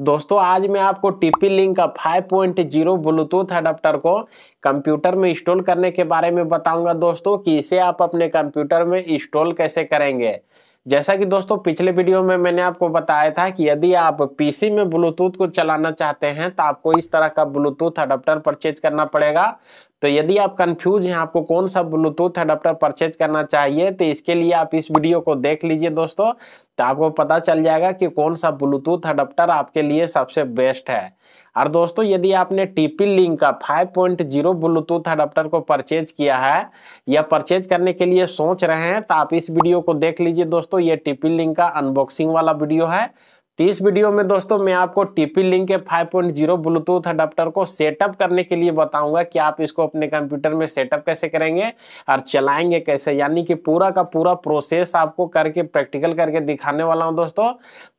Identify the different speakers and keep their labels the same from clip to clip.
Speaker 1: दोस्तों आज मैं आपको टीपी लिंक का 5.0 ब्लूटूथ अडाप्टर को कंप्यूटर में इंस्टॉल करने के बारे में बताऊंगा दोस्तों कि इसे आप अपने कंप्यूटर में इंस्टॉल कैसे करेंगे जैसा कि दोस्तों पिछले वीडियो में मैंने आपको बताया था कि यदि आप पीसी में ब्लूटूथ को चलाना चाहते हैं तो आपको इस तरह का ब्लूटूथ अडाप्टर परचेज करना पड़ेगा तो यदि आप कंफ्यूज हैं आपको कौन सा ब्लूटूथ अडाप्टर परचेज करना चाहिए तो इसके लिए आप इस वीडियो को देख लीजिए दोस्तों तो आपको पता चल जाएगा कि कौन सा ब्लूटूथ अडाप्टर आपके लिए सबसे बेस्ट है और दोस्तों यदि आपने टीपी लिंक का 5.0 ब्लूटूथ अडाप्टर को परचेज किया है या परचेज करने के लिए सोच रहे हैं तो आप इस वीडियो को देख लीजिए दोस्तों ये टीपी लिंक का अनबॉक्सिंग वाला वीडियो है इस वीडियो में दोस्तों मैं आपको टीपी लिंक के 5.0 ब्लूटूथ अडाप्टर को सेटअप करने के लिए बताऊंगा कि आप इसको अपने कंप्यूटर में सेटअप कैसे करेंगे और चलाएंगे कैसे यानी कि पूरा का पूरा प्रोसेस आपको करके प्रैक्टिकल करके दिखाने वाला हूं दोस्तों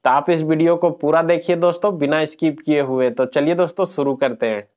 Speaker 1: तो आप इस वीडियो को पूरा देखिए दोस्तों बिना स्किप किए हुए तो चलिए दोस्तों शुरू करते हैं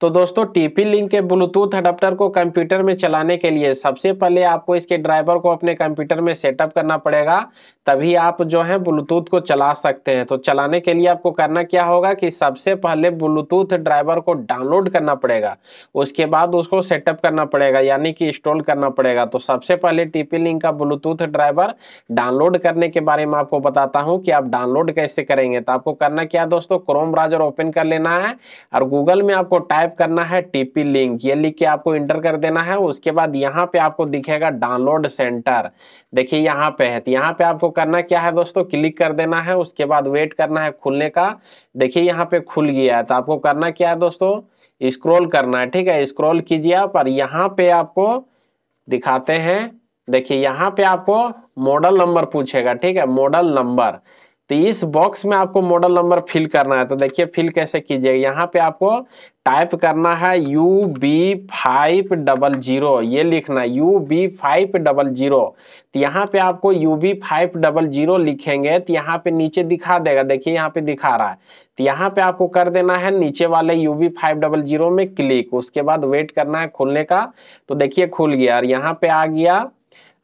Speaker 1: तो दोस्तों टीपी लिंक के ब्लूटूथ अडप्टर को कंप्यूटर में चलाने के लिए सबसे पहले आपको इसके ड्राइवर को अपने कंप्यूटर में सेटअप करना पड़ेगा तभी आप जो है ब्लूटूथ को चला सकते हैं तो चलाने के लिए आपको करना क्या होगा कि सबसे पहले ब्लूटूथ ड्राइवर को डाउनलोड करना पड़ेगा उसके बाद उसको सेटअप करना पड़ेगा यानी कि इंस्टॉल करना पड़ेगा तो सबसे पहले टीपी लिंक का ब्लूटूथ ड्राइवर डाउनलोड करने के बारे में आपको बताता हूँ कि आप डाउनलोड कैसे करेंगे तो आपको करना क्या दोस्तों क्रोम ब्राउजर ओपन कर लेना है और गूगल में आपको टाइप टाइप करना है टीपी लिंक ये लिख के आपको इंटर कर देना है उसके बाद यहाँ पे आपको दिखेगा डाउनलोड सेंटर देखिए यहाँ पे है तो यहाँ पे आपको करना क्या है दोस्तों क्लिक कर देना है उसके बाद वेट करना है खुलने का देखिए यहाँ पे खुल गया है तो आपको करना क्या है दोस्तों स्क्रोल करना है ठीक है स्क्रोल कीजिए आप और यहाँ पे आपको दिखाते हैं देखिए यहाँ पे आपको मॉडल नंबर पूछेगा ठीक है मॉडल नंबर तो इस बॉक्स में आपको मॉडल नंबर फिल करना है तो देखिए फिल कैसे कीजिएगा यहाँ पे आपको टाइप करना है U B five double zero ये लिखना U B five double zero तो यहाँ पे आपको U B five double zero लिखेंगे तो यहाँ पे नीचे दिखा देगा देखिए यहाँ पे दिखा रहा है तो यहाँ पे आपको कर देना है नीचे वाले U B five double zero में क्लिक उसके बाद वेट करना है खुलने का तो देखिए खुल गया और यहाँ पे आ गया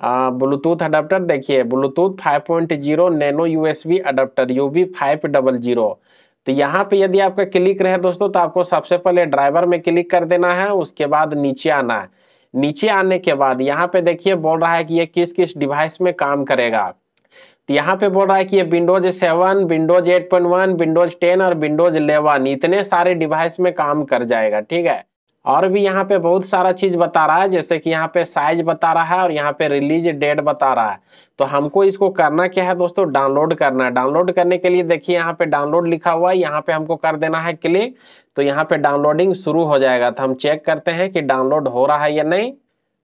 Speaker 1: ब्लूटूथ हाँ, अडाप्टर देखिए Bluetooth 5.0 nano U B adapter double zero तो यहाँ पे यदि आपका क्लिक रहे दोस्तों तो आपको सबसे पहले ड्राइवर में क्लिक कर देना है उसके बाद नीचे आना है नीचे आने के बाद यहाँ पे देखिए बोल रहा है कि ये किस किस डिवाइस में काम करेगा तो यहाँ पे बोल रहा है कि ये Windows seven Windows eight point one Windows ten और विंडोज इलेवन इतने सारे डिवाइस में काम कर जाएगा ठीक है और भी यहाँ पे बहुत सारा चीज़ बता रहा है जैसे कि यहाँ पे साइज बता रहा है और यहाँ पे रिलीज डेट बता रहा है तो हमको इसको करना क्या है दोस्तों डाउनलोड करना है डाउनलोड करने के लिए देखिए यहाँ पे डाउनलोड लिखा हुआ है यहाँ पे हमको कर देना है क्लिक तो यहाँ पे डाउनलोडिंग शुरू हो जाएगा तो हम चेक करते हैं कि डाउनलोड हो रहा है या नहीं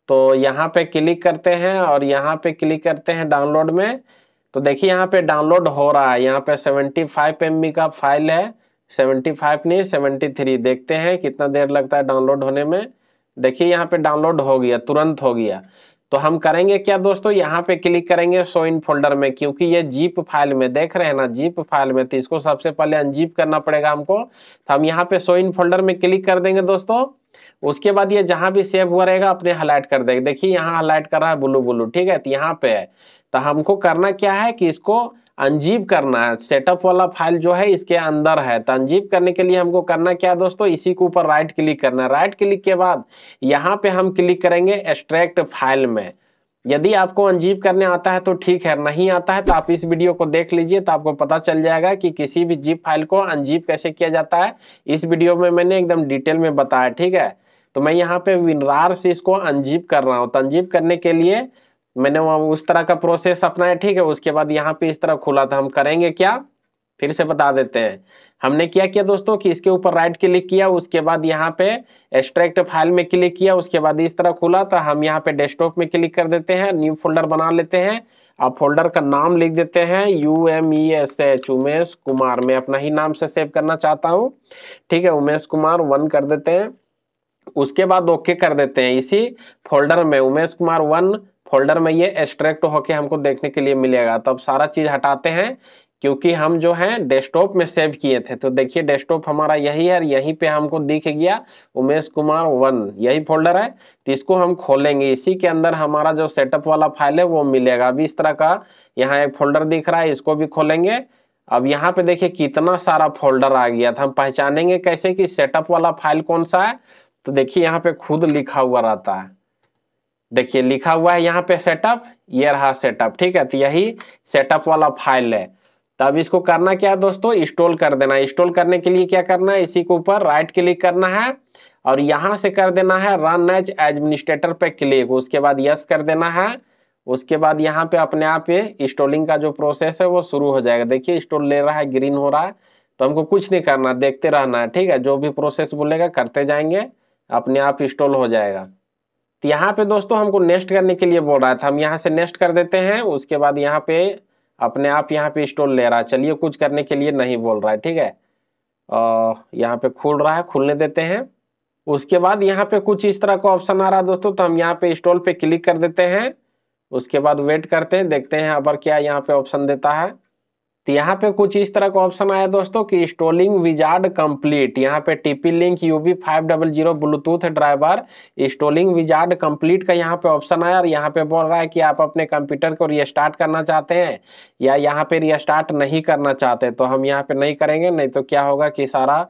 Speaker 1: तो यहाँ पे क्लिक करते हैं और यहाँ पे क्लिक करते हैं डाउनलोड में तो देखिए यहाँ पे डाउनलोड हो रहा है यहाँ पे सेवेंटी फाइव का फाइल है सेवेंटी फाइव नहीं सेवेंटी थ्री देखते हैं कितना देर लगता है डाउनलोड होने में देखिए यहाँ पे डाउनलोड हो गया तुरंत हो गया तो हम करेंगे क्या दोस्तों यहाँ पे क्लिक करेंगे सो इन फोल्डर में क्योंकि ये जीप फाइल में देख रहे हैं ना जीप फाइल में तो इसको सबसे पहले अनजीप करना पड़ेगा हमको तो हम यहाँ पे सो इन फोल्डर में क्लिक कर देंगे दोस्तों उसके बाद ये जहां भी सेव हुआ रहेगा अपने हाईलाइट कर देगा देखिए यहाँ हाईलाइट कर रहा है ब्लू ब्लू ठीक है तो यहाँ पे है तो हमको करना क्या है कि इसको अंजीब करना है सेटअप वाला फाइल जो है इसके अंदर है तो अंजीब करने के लिए हमको करना क्या है दोस्तों इसी के ऊपर राइट क्लिक करना है राइट क्लिक के बाद यहाँ पे हम क्लिक करेंगे एक्सट्रैक्ट फाइल में यदि आपको अंजीव करने आता है तो ठीक है नहीं आता है तो आप इस वीडियो को देख लीजिए तो आपको पता चल जाएगा कि किसी भी जीप फाइल को अंजीव कैसे किया जाता है इस वीडियो में मैंने एकदम डिटेल में बताया ठीक है तो मैं यहाँ पे विनरार से इसको अंजीव कर रहा हूँ तो अनजीप करने के लिए मैंने वहाँ उस तरह का प्रोसेस अपनाया ठीक है उसके बाद यहाँ पे इस तरह खुला था हम करेंगे क्या फिर से बता देते हैं हमने क्या किया दोस्तों कि इसके ऊपर राइट क्लिक किया उसके बाद यहाँ पे एक्सट्रैक्ट फाइल में क्लिक किया उसके बाद इस तरह खुला तो हम यहाँ पे डेस्कटॉप में क्लिक कर देते हैं न्यू फोल्डर बना लेते हैं अब फोल्डर का नाम लिख देते हैं U M E S H Umesh Kumar मैं अपना ही नाम से सेव करना चाहता हूँ ठीक है उमेश कुमार वन कर देते हैं उसके बाद ओके कर देते हैं इसी फोल्डर में उमेश कुमार वन फोल्डर में ये एक्सट्रैक्ट होके हमको देखने के लिए मिलेगा तब सारा चीज़ हटाते हैं क्योंकि हम जो है डेस्कटॉप में सेव किए थे तो देखिए डेस्कटॉप हमारा यही है यहीं पे हमको दिख गया उमेश कुमार वन यही फोल्डर है तो इसको हम खोलेंगे इसी के अंदर हमारा जो सेटअप वाला फाइल है वो मिलेगा अभी इस तरह का यहाँ एक फोल्डर दिख रहा है इसको भी खोलेंगे अब यहाँ पे देखिए कितना सारा फोल्डर आ गया था हम पहचानेंगे कैसे कि सेटअप वाला फाइल कौन सा है तो देखिए यहाँ पे खुद लिखा हुआ रहता है देखिए लिखा हुआ है यहाँ पे सेटअप ये रहा सेटअप ठीक है तो यही सेटअप वाला फाइल है तो अब इसको करना क्या है दोस्तों इंस्टॉल कर देना इंस्टॉल करने के लिए क्या करना है इसी के ऊपर राइट क्लिक करना है और यहाँ से कर देना है रन एज एडमिनिस्ट्रेटर पे क्लिक उसके बाद यस कर देना है उसके बाद यहाँ पे अपने आप ये इंस्टॉलिंग का जो प्रोसेस है वो शुरू हो जाएगा देखिए इंस्टॉल ले रहा है ग्रीन हो रहा है तो हमको कुछ नहीं करना देखते रहना है ठीक है जो भी प्रोसेस बोलेगा करते जाएंगे अपने आप इंस्टॉल हो जाएगा तो यहाँ पे दोस्तों हमको नेक्स्ट करने के लिए बोल रहा था हम यहाँ से नेक्स्ट कर देते हैं उसके बाद यहाँ पे अपने आप यहाँ पे स्टोल ले रहा है चलिए कुछ करने के लिए नहीं बोल रहा है ठीक है यहाँ पे खुल रहा है खुलने देते हैं उसके बाद यहाँ पे कुछ इस तरह का ऑप्शन आ रहा है दोस्तों तो हम यहाँ पे स्टॉल पे क्लिक कर देते हैं उसके बाद वेट करते हैं देखते हैं अबर क्या यहाँ पे ऑप्शन देता है तो यहाँ पे कुछ इस तरह का ऑप्शन आया दोस्तों कि स्टॉलिंग विजार्ड कंप्लीट यहाँ पे TP link U B five double zero Bluetooth driver stalling wizard complete का यहाँ पे ऑप्शन आया और यहाँ पे बोल रहा है कि आप अपने कंप्यूटर को रिस्टार्ट करना चाहते हैं या यहाँ पे रिस्टार्ट नहीं करना चाहते तो हम यहाँ पे नहीं करेंगे नहीं तो क्या होगा कि सारा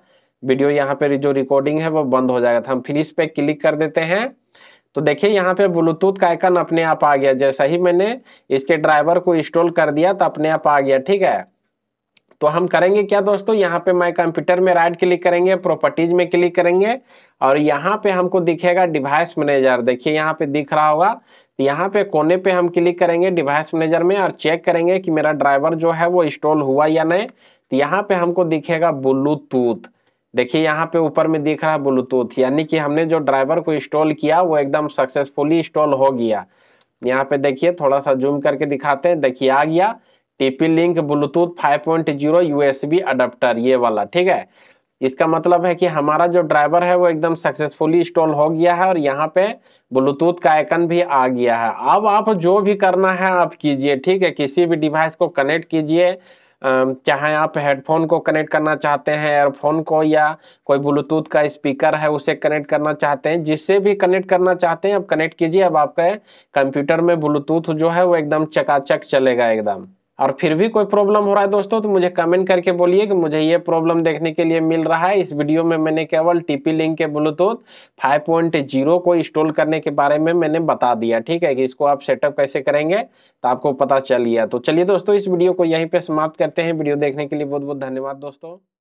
Speaker 1: वीडियो यहाँ पे जो रिकॉर्डिंग है वो बंद हो जाएगा तो हम फिनिश पे क्लिक कर देते हैं तो देखिए यहाँ पे ब्लूटूथ का आइकन अपने आप आ गया जैसा ही मैंने इसके ड्राइवर को इंस्टॉल कर दिया तो अपने आप आ गया ठीक है तो हम करेंगे क्या दोस्तों यहाँ पे मैं कंप्यूटर में राइट क्लिक करेंगे प्रॉपर्टीज में क्लिक करेंगे और यहाँ पे हमको दिखेगा डिवाइस मैनेजर देखिए यहाँ पे दिख रहा होगा तो यहाँ पे कोने पे हम क्लिक करेंगे डिवाइस मैनेजर में और चेक करेंगे कि मेरा ड्राइवर जो है वो इंस्टॉल हुआ या नहीं तो यहाँ पे हमको दिखेगा ब्लूटूथ देखिए यहाँ पे ऊपर में दिख रहा है ब्लूटूथ यानी कि हमने जो ड्राइवर को इंस्टॉल किया वो एकदम सक्सेसफुली इंस्टॉल हो गया यहाँ पे देखिए थोड़ा सा जूम करके दिखाते हैं देखिए आ गया TP link Bluetooth 5.0 B adapter ये वाला ठीक है इसका मतलब है कि हमारा जो ड्राइवर है वो एकदम सक्सेसफुली इंस्टॉल हो गया है और यहाँ पे ब्लूटूथ का आइकन भी आ गया है अब आप जो भी करना है आप कीजिए ठीक है किसी भी डिवाइस को कनेक्ट कीजिए चाहे आप हेडफोन को कनेक्ट करना चाहते हैं एयरफोन को या कोई ब्लूटूथ का स्पीकर है उसे कनेक्ट करना चाहते हैं जिससे भी कनेक्ट करना चाहते हैं आप कनेक्ट कीजिए अब आपका कंप्यूटर में ब्लूटूथ जो है वो एकदम चकाचक चलेगा एकदम और फिर भी कोई प्रॉब्लम हो रहा है दोस्तों तो मुझे कमेंट करके बोलिए कि मुझे ये प्रॉब्लम देखने के लिए मिल रहा है इस वीडियो में मैंने केवल टीपी लिंक के ब्लूटूथ 5.0 को इंस्टॉल करने के बारे में मैंने बता दिया ठीक है कि इसको आप सेटअप कैसे करेंगे तो आपको पता चल गया तो चलिए दोस्तों इस वीडियो को यहीं पर समाप्त करते हैं वीडियो देखने के लिए बहुत बहुत धन्यवाद दोस्तों